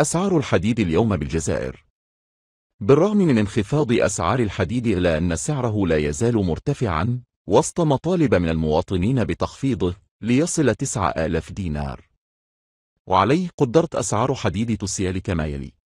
أسعار الحديد اليوم بالجزائر بالرغم من انخفاض أسعار الحديد إلا أن سعره لا يزال مرتفعا وسط مطالب من المواطنين بتخفيضه ليصل 9000 دينار وعليه قدرت أسعار حديد تسيال كما يلي